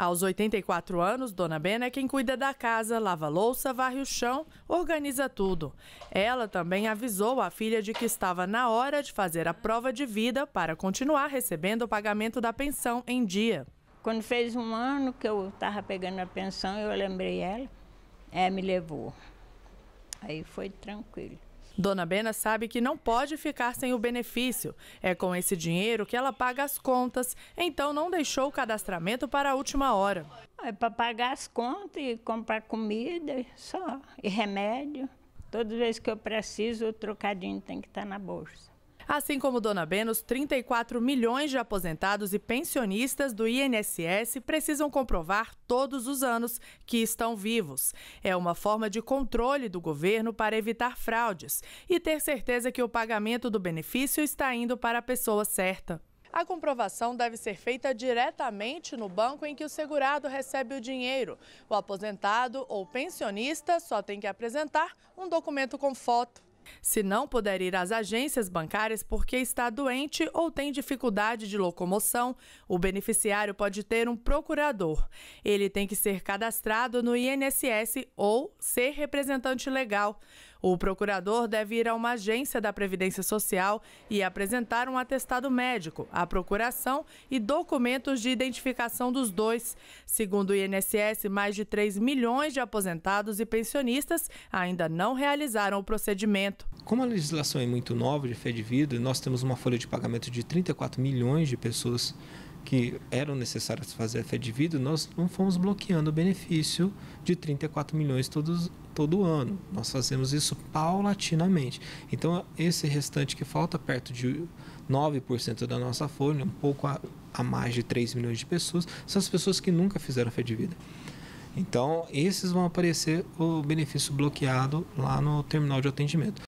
Aos 84 anos, Dona Bena é quem cuida da casa, lava louça, varre o chão, organiza tudo. Ela também avisou a filha de que estava na hora de fazer a prova de vida para continuar recebendo o pagamento da pensão em dia. Quando fez um ano que eu estava pegando a pensão, eu lembrei ela, ela me levou. Aí foi tranquilo. Dona Bena sabe que não pode ficar sem o benefício. É com esse dinheiro que ela paga as contas, então não deixou o cadastramento para a última hora. É para pagar as contas e comprar comida só, e remédio. as vezes que eu preciso, o trocadinho tem que estar tá na bolsa. Assim como Dona Benos, 34 milhões de aposentados e pensionistas do INSS precisam comprovar todos os anos que estão vivos. É uma forma de controle do governo para evitar fraudes e ter certeza que o pagamento do benefício está indo para a pessoa certa. A comprovação deve ser feita diretamente no banco em que o segurado recebe o dinheiro. O aposentado ou pensionista só tem que apresentar um documento com foto. Se não puder ir às agências bancárias porque está doente ou tem dificuldade de locomoção, o beneficiário pode ter um procurador. Ele tem que ser cadastrado no INSS ou ser representante legal. O procurador deve ir a uma agência da Previdência Social e apresentar um atestado médico, a procuração e documentos de identificação dos dois. Segundo o INSS, mais de 3 milhões de aposentados e pensionistas ainda não realizaram o procedimento. Como a legislação é muito nova de fé de vida, nós temos uma folha de pagamento de 34 milhões de pessoas que eram necessárias fazer a fé de vida, nós não fomos bloqueando o benefício de 34 milhões todos, todo ano. Nós fazemos isso paulatinamente. Então, esse restante que falta, perto de 9% da nossa folha, um pouco a, a mais de 3 milhões de pessoas, são as pessoas que nunca fizeram fé de vida. Então, esses vão aparecer o benefício bloqueado lá no terminal de atendimento.